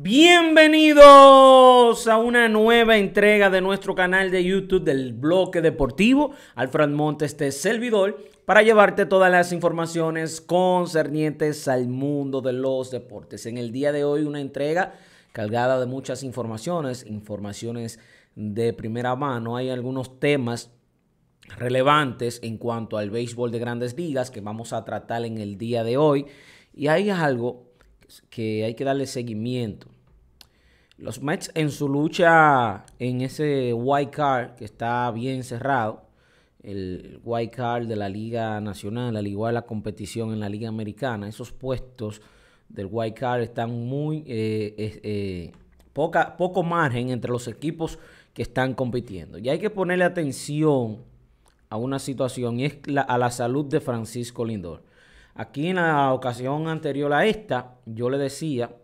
Bienvenidos a una nueva entrega de nuestro canal de YouTube del Bloque Deportivo. Alfred Montes, de este servidor, para llevarte todas las informaciones concernientes al mundo de los deportes. En el día de hoy, una entrega cargada de muchas informaciones, informaciones de primera mano. Hay algunos temas relevantes en cuanto al béisbol de grandes ligas que vamos a tratar en el día de hoy. Y hay algo que hay que darle seguimiento. Los Mets en su lucha en ese wild card que está bien cerrado, el wild card de la Liga Nacional, al igual la competición en la Liga Americana, esos puestos del wild card están muy eh, eh, poca, poco margen entre los equipos que están compitiendo. Y hay que ponerle atención a una situación y es a la salud de Francisco Lindor. Aquí en la ocasión anterior a esta, yo le decía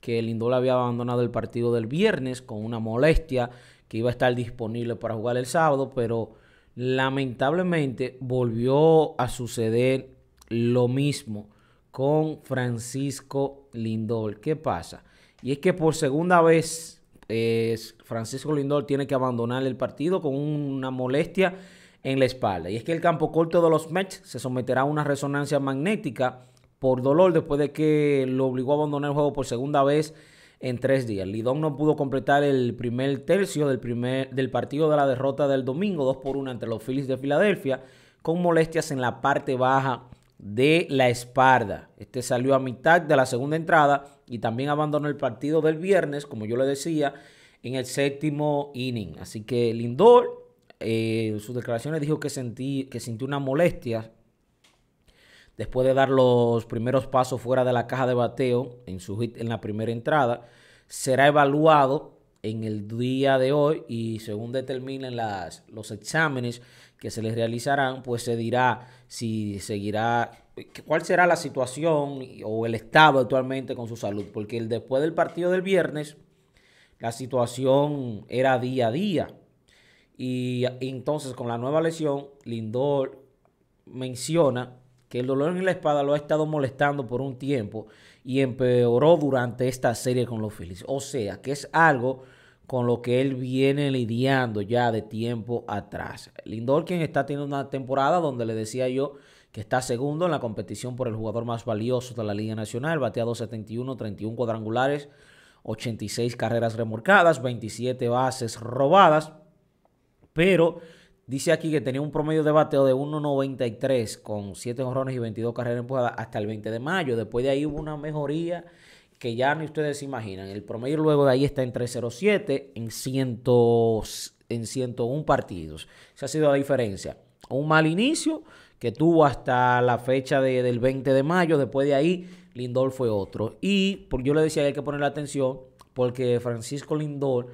que Lindol había abandonado el partido del viernes con una molestia que iba a estar disponible para jugar el sábado, pero lamentablemente volvió a suceder lo mismo con Francisco Lindol. ¿Qué pasa? Y es que por segunda vez eh, Francisco Lindol tiene que abandonar el partido con una molestia en la espalda. Y es que el campo corto de los Mets se someterá a una resonancia magnética por dolor después de que lo obligó a abandonar el juego por segunda vez en tres días. Lidón no pudo completar el primer tercio del, primer, del partido de la derrota del domingo, 2 por 1 entre los Phillies de Filadelfia, con molestias en la parte baja de la espalda. Este salió a mitad de la segunda entrada y también abandonó el partido del viernes, como yo le decía, en el séptimo inning. Así que Lindor eh, en sus declaraciones dijo que, sentí, que sintió una molestia después de dar los primeros pasos fuera de la caja de bateo en su en la primera entrada. Será evaluado en el día de hoy y según determinen las, los exámenes que se les realizarán, pues se dirá si seguirá, cuál será la situación o el estado actualmente con su salud, porque el, después del partido del viernes, la situación era día a día. Ah, y, entonces con la nueva lesión, Lindor menciona que el dolor en la espada lo ha estado molestando por un tiempo y empeoró durante esta serie con los Phillies. O sea, que es algo con lo que él viene lidiando ya de tiempo atrás. Lindor, quien está teniendo una temporada donde le decía yo que está segundo en la competición por el jugador más valioso de la Liga Nacional, bateado 71, 31 cuadrangulares, 86 carreras remolcadas, 27 bases robadas pero dice aquí que tenía un promedio de bateo de 1.93 con 7 honrones y 22 carreras empujadas hasta el 20 de mayo. Después de ahí hubo una mejoría que ya ni ustedes se imaginan. El promedio luego de ahí está en 3.07 en, ciento, en 101 partidos. Esa ha sido la diferencia. Un mal inicio que tuvo hasta la fecha del 20 de mayo. Después de ahí, Lindor fue otro. Y yo le decía que hay que ponerle atención porque Francisco Lindor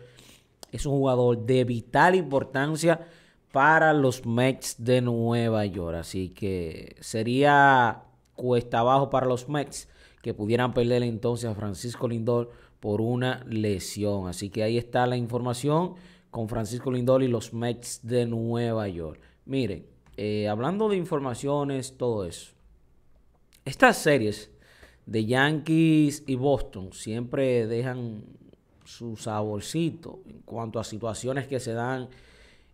es un jugador de vital importancia para los Mets de Nueva York. Así que sería cuesta abajo para los Mets que pudieran perder entonces a Francisco Lindor por una lesión. Así que ahí está la información con Francisco Lindor y los Mets de Nueva York. Miren, eh, hablando de informaciones, todo eso. Estas series de Yankees y Boston siempre dejan su saborcito en cuanto a situaciones que se dan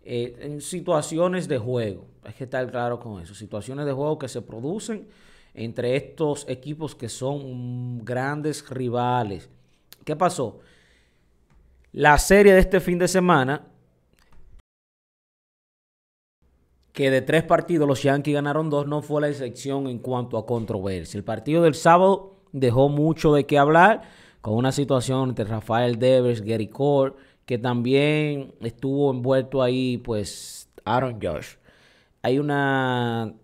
eh, en situaciones de juego. Hay que estar claro con eso. Situaciones de juego que se producen entre estos equipos que son grandes rivales. ¿Qué pasó? La serie de este fin de semana, que de tres partidos los Yankees ganaron dos, no fue la excepción en cuanto a controversia. El partido del sábado dejó mucho de qué hablar con una situación entre Rafael Devers, Gary Cole, que también estuvo envuelto ahí, pues, Aaron Josh. Hay una,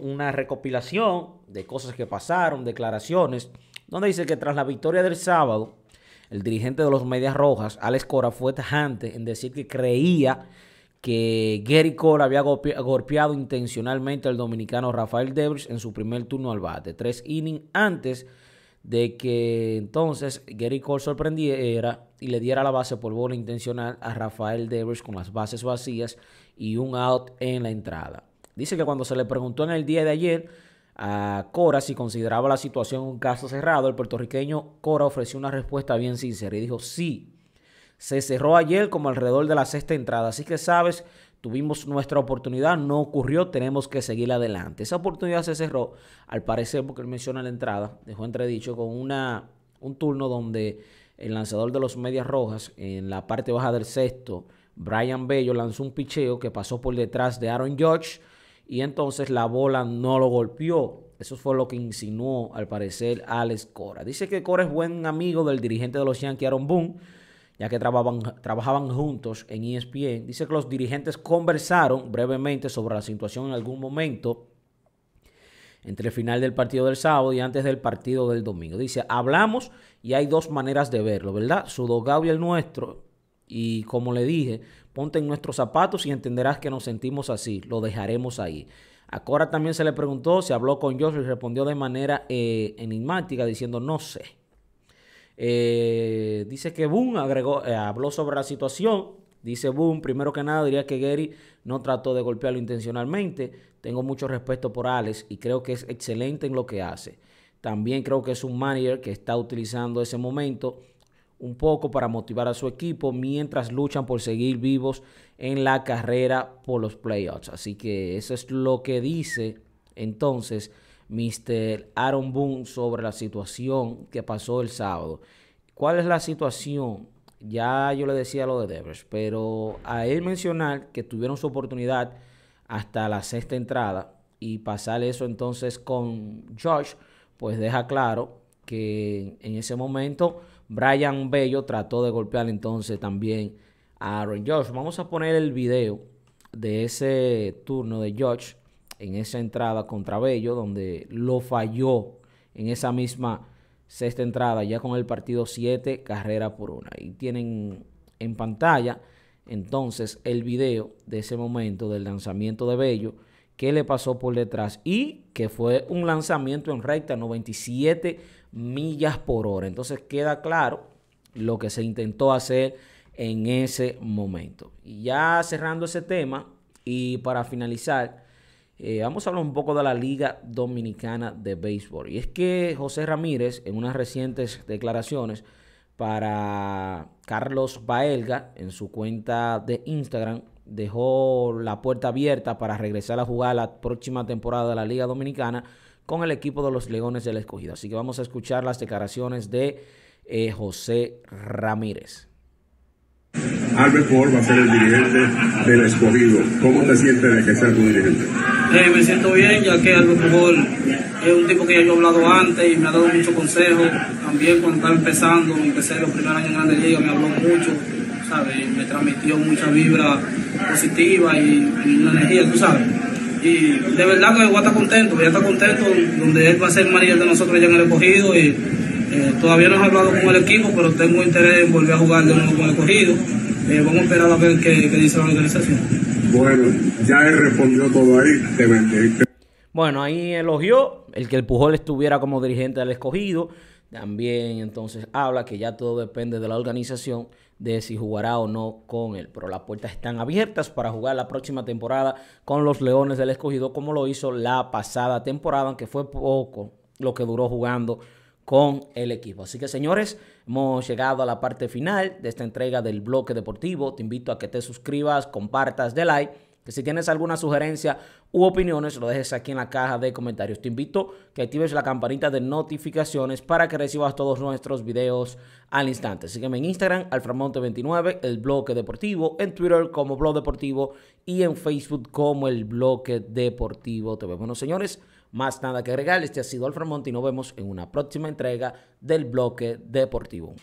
una recopilación de cosas que pasaron, declaraciones, donde dice que tras la victoria del sábado, el dirigente de los Medias Rojas, Alex Cora, fue tajante en decir que creía que Gary Cole había golpeado intencionalmente al dominicano Rafael Devers en su primer turno al bate, tres innings antes de que entonces Gary Cole sorprendiera y le diera la base por bola intencional a Rafael Devers con las bases vacías y un out en la entrada. Dice que cuando se le preguntó en el día de ayer a Cora si consideraba la situación un caso cerrado, el puertorriqueño Cora ofreció una respuesta bien sincera y dijo sí. Se cerró ayer como alrededor de la sexta entrada, así que sabes Tuvimos nuestra oportunidad, no ocurrió, tenemos que seguir adelante. Esa oportunidad se cerró, al parecer, porque él menciona la entrada, dejó entredicho, con una, un turno donde el lanzador de los Medias Rojas, en la parte baja del sexto, Brian Bello lanzó un picheo que pasó por detrás de Aaron Judge y entonces la bola no lo golpeó. Eso fue lo que insinuó, al parecer, Alex Cora. Dice que Cora es buen amigo del dirigente de los Yankees, Aaron Boone ya que trabajaban juntos en ESPN, dice que los dirigentes conversaron brevemente sobre la situación en algún momento entre el final del partido del sábado y antes del partido del domingo. Dice, hablamos y hay dos maneras de verlo, ¿verdad? Su dogado y el nuestro. Y como le dije, ponte en nuestros zapatos y entenderás que nos sentimos así. Lo dejaremos ahí. A Cora también se le preguntó, si habló con Josh y respondió de manera eh, enigmática diciendo, no sé. Eh, dice que Boone agregó, eh, habló sobre la situación. Dice Boone, primero que nada diría que Gary no trató de golpearlo intencionalmente. Tengo mucho respeto por Alex y creo que es excelente en lo que hace. También creo que es un manager que está utilizando ese momento un poco para motivar a su equipo mientras luchan por seguir vivos en la carrera por los playoffs. Así que eso es lo que dice entonces Mr. Aaron Boone sobre la situación que pasó el sábado. ¿Cuál es la situación? Ya yo le decía lo de Devers, pero a él mencionar que tuvieron su oportunidad hasta la sexta entrada y pasar eso entonces con Josh, pues deja claro que en ese momento Brian Bello trató de golpear entonces también a Aaron Josh. Vamos a poner el video de ese turno de Josh en esa entrada contra Bello, donde lo falló en esa misma sexta entrada, ya con el partido 7, carrera por una. Y tienen en pantalla entonces el video de ese momento del lanzamiento de Bello, que le pasó por detrás y que fue un lanzamiento en recta, 97 millas por hora. Entonces queda claro lo que se intentó hacer en ese momento. Y ya cerrando ese tema y para finalizar, eh, vamos a hablar un poco de la Liga Dominicana de Béisbol. Y es que José Ramírez, en unas recientes declaraciones para Carlos Baelga, en su cuenta de Instagram, dejó la puerta abierta para regresar a jugar la próxima temporada de la Liga Dominicana con el equipo de los Leones del Escogido. Así que vamos a escuchar las declaraciones de eh, José Ramírez. Albert Ford va a ser el dirigente del escogido. ¿Cómo te sientes de que sea tu dirigente? me siento bien, ya que Alberto Gol es un tipo que ya yo he hablado antes y me ha dado muchos consejos. También cuando estaba empezando, empecé los primeros años en la Liga, me habló mucho, Me transmitió mucha vibra positiva y, una energía, tú sabes. Y de verdad que voy a contento, ya está contento donde él va a ser María de nosotros ya en el escogido y eh, todavía no he hablado con el equipo, pero tengo interés en volver a jugar de nuevo con el escogido. Eh, vamos a esperar a ver qué dice la organización. Bueno, ya él respondió todo ahí, Bueno, ahí elogió el que el Pujol estuviera como dirigente del escogido. También entonces habla que ya todo depende de la organización de si jugará o no con él. Pero las puertas están abiertas para jugar la próxima temporada con los Leones del Escogido, como lo hizo la pasada temporada, aunque fue poco lo que duró jugando con el equipo. Así que señores, hemos llegado a la parte final de esta entrega del bloque deportivo. Te invito a que te suscribas, compartas, de like. Que si tienes alguna sugerencia u opiniones, lo dejes aquí en la caja de comentarios. Te invito a que actives la campanita de notificaciones para que recibas todos nuestros videos al instante. Sígueme en Instagram, alframonte29, el bloque deportivo, en Twitter como blog deportivo y en Facebook como el bloque deportivo. Te vemos, señores. Más nada que agregar, este ha sido Alfred y nos vemos en una próxima entrega del bloque deportivo.